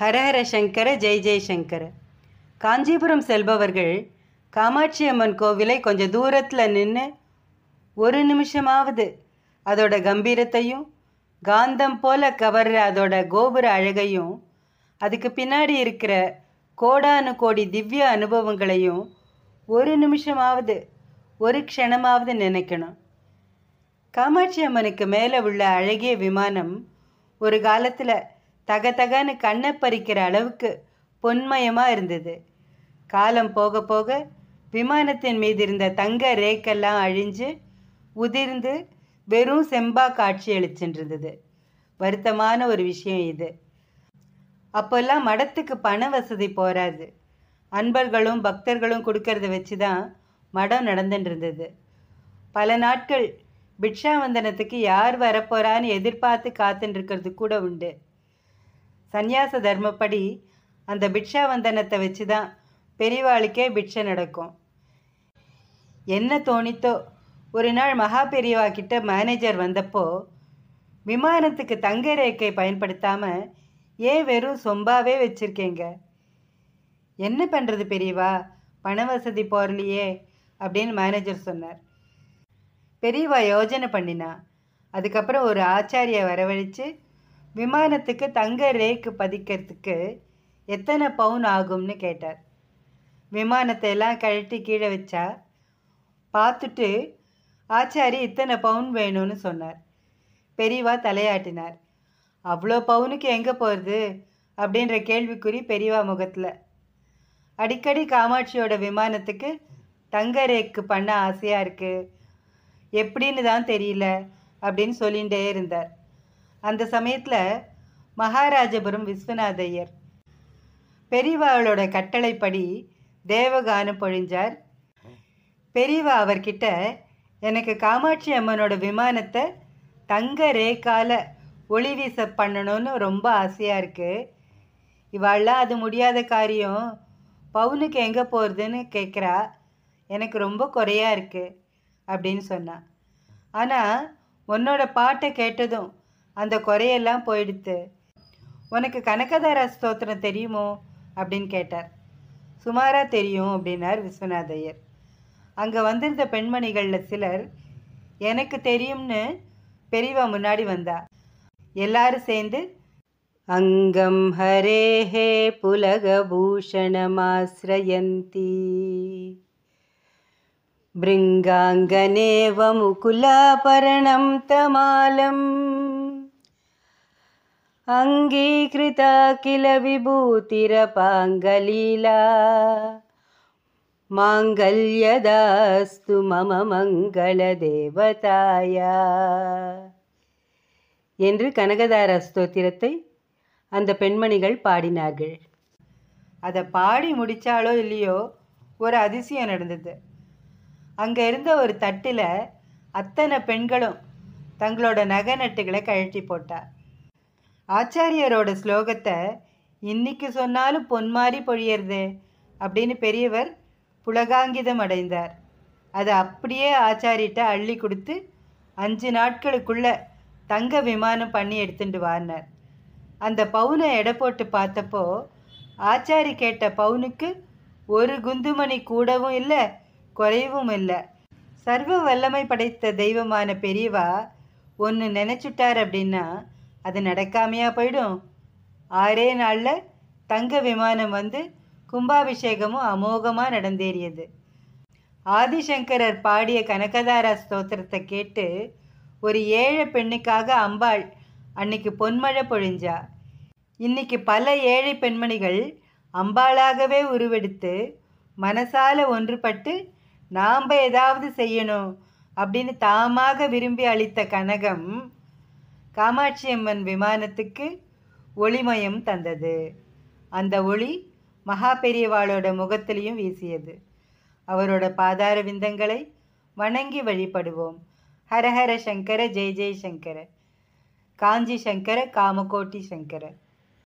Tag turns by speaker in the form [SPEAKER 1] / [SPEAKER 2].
[SPEAKER 1] ஹரஹர சங்கர ஜெய் ஜெய்சங்கர காஞ்சிபுரம் செல்பவர்கள் காமாட்சி அம்மன் கோவிலை கொஞ்சம் தூரத்தில் நின்று ஒரு நிமிஷமாவது அதோட கம்பீரத்தையும் காந்தம் போல கவர்ற அதோட கோபுர அழகையும் அதுக்கு பின்னாடி இருக்கிற கோடானு கோடி திவ்ய அனுபவங்களையும் ஒரு நிமிஷமாவது ஒரு க்ஷணமாவது நினைக்கணும் காமாட்சி அம்மனுக்கு மேலே உள்ள அழகிய விமானம் ஒரு காலத்தில் தகதகன்னு கண்ணை பறிக்கிற அளவுக்கு பொன்மயமாக இருந்தது காலம் போக போக விமானத்தின் மீது இருந்த தங்க ரேக்கெல்லாம் அழிஞ்சு உதிர்ந்து வெறும் செம்பா காட்சி அளிச்சுருந்தது வருத்தமான ஒரு விஷயம் இது அப்போல்லாம் மடத்துக்கு பண வசதி போராது அன்பர்களும் பக்தர்களும் கொடுக்கறத வச்சு தான் மடம் நடந்துட்டு இருந்தது பல நாட்கள் பிட்சாவந்தனத்துக்கு யார் வரப்போறான்னு எதிர்பார்த்து காத்துட்டு இருக்கிறது கூட உண்டு சந்நியாச தர்மப்படி அந்த வந்தனத்தை வச்சு தான் பெரியவாளுக்கே பிக்ஷை நடக்கும் என்ன தோணித்தோ ஒரு நாள் மகா பெரியவா கிட்ட மேனேஜர் வந்தப்போ விமானத்துக்கு தங்க ரேக்கை பயன்படுத்தாமல் ஏன் வெறும் சொம்பாவே வச்சுருக்கேங்க என்ன பண்ணுறது பெரியவா பண வசதி போரலையே அப்படின்னு மேனேஜர் சொன்னார் பெரியவா யோஜனை பண்ணினா அதுக்கப்புறம் ஒரு ஆச்சாரியை வரவழைச்சு விமானத்துக்கு தங்க ரேக்கு பதிக்கிறதுக்கு எத்தனை பவுன் ஆகும்னு கேட்டார் விமானத்தை எல்லாம் கழட்டி கீழே வச்சா பார்த்துட்டு ஆச்சாரி இத்தனை பவுன் வேணும்னு சொன்னார் பெரியவா தலையாட்டினார் அவ்வளோ பவுனுக்கு எங்கே போகிறது அப்படின்ற கேள்விக்குறி பெரியவா முகத்தில் அடிக்கடி காமாட்சியோட விமானத்துக்கு தங்க ரேக்கு பண்ண ஆசையாக இருக்குது எப்படின்னு தான் தெரியல அப்படின்னு சொல்லிகிட்டே இருந்தார் அந்த சமயத்தில் மகாராஜபுரம் விஸ்வநாதையர் பெரியவாவளோட கட்டளைப்படி தேவகானம் பொழிஞ்சார் பெரியவா அவர்கிட்ட எனக்கு காமாட்சி அம்மனோட விமானத்தை தங்க ரேக்கால ஒளி வீச பண்ணணும்னு ரொம்ப ஆசையாக இருக்குது இவாளெலாம் அது முடியாத காரியம் பவுனுக்கு எங்கே போகிறதுன்னு கேட்குறா எனக்கு ரொம்ப குறையாக இருக்குது அப்படின்னு சொன்னான் ஆனால் உன்னோட பாட்டை கேட்டதும் அந்த குறையெல்லாம் போயிடுத்து உனக்கு கனகதார ஸ்தோத்திரம் தெரியுமோ அப்படின்னு கேட்டார் சுமாராக தெரியும் அப்படின்னார் விஸ்வநாதையர் அங்கே வந்திருந்த பெண்மணிகளில் சிலர் எனக்கு தெரியும்னு பெரியவா முன்னாடி வந்தா எல்லாரும் சேர்ந்து அங்கம் ஹரே ஹே பூஷணமாஸ்ரயந்தி பிருங்காங்கனேவ முகுலாபரணம் தமாலம் అంగీకృత பாங்கலீலா மாங்கல்யதாஸ்து மம மங்கள தேவதாயா என்று கனகதார ஸ்தோத்திரத்தை அந்த பெண்மணிகள் பாடினார்கள் அதை பாடி முடித்தாலோ இல்லையோ ஒரு அதிசயம் நடந்தது அங்கே இருந்த ஒரு தட்டில் அத்தனை பெண்களும் தங்களோட நகை நட்டுகளை கழட்டி போட்டாள் ஆச்சாரியரோட ஸ்லோகத்தை இன்னைக்கு சொன்னாலும் பொன் மாறி பொழியறது அப்படின்னு பெரியவர் புலகாங்கிதம் அடைந்தார் அதை அப்படியே ஆச்சாரிட்ட அள்ளி கொடுத்து அஞ்சு நாட்களுக்குள்ள தங்க விமானம் பண்ணி எடுத்துட்டு வாரினார் அந்த பவுனை எடை போட்டு பார்த்தப்போ ஆச்சாரி கேட்ட பவுனுக்கு ஒரு குந்துமணி கூடவும் இல்லை குறைவும் இல்லை சர்வ வல்லமை படைத்த தெய்வமான பெரியவா ஒன்று நினச்சிட்டார் அப்படின்னா அது நடக்காமையா போயிடும் ஆறே நாளில் தங்க விமானம் வந்து கும்பாபிஷேகமும் அமோகமாக நடந்தேறியது ஆதிசங்கரர் பாடிய கனகதார ஸ்தோத்திரத்தை கேட்டு ஒரு ஏழை பெண்ணுக்காக அம்பாள் அன்னைக்கு பொன்மழை பொழிஞ்சா இன்னைக்கு பல ஏழை பெண்மணிகள் அம்பாளாகவே உருவெடுத்து மனசால ஒன்றுபட்டு நாம் ஏதாவது செய்யணும் அப்படின்னு தாமாக விரும்பி அளித்த கனகம் காமாட்சி அம்மன் விமானத்துக்கு ஒளிமயம் தந்தது அந்த ஒளி மகா பெரியவாளோட முகத்திலையும் வீசியது அவரோட பாதார விந்தங்களை வணங்கி வழிபடுவோம் ஹரஹர சங்கர ஜெய் ஜெய் சங்கர காஞ்சி சங்கர காமகோட்டி சங்கர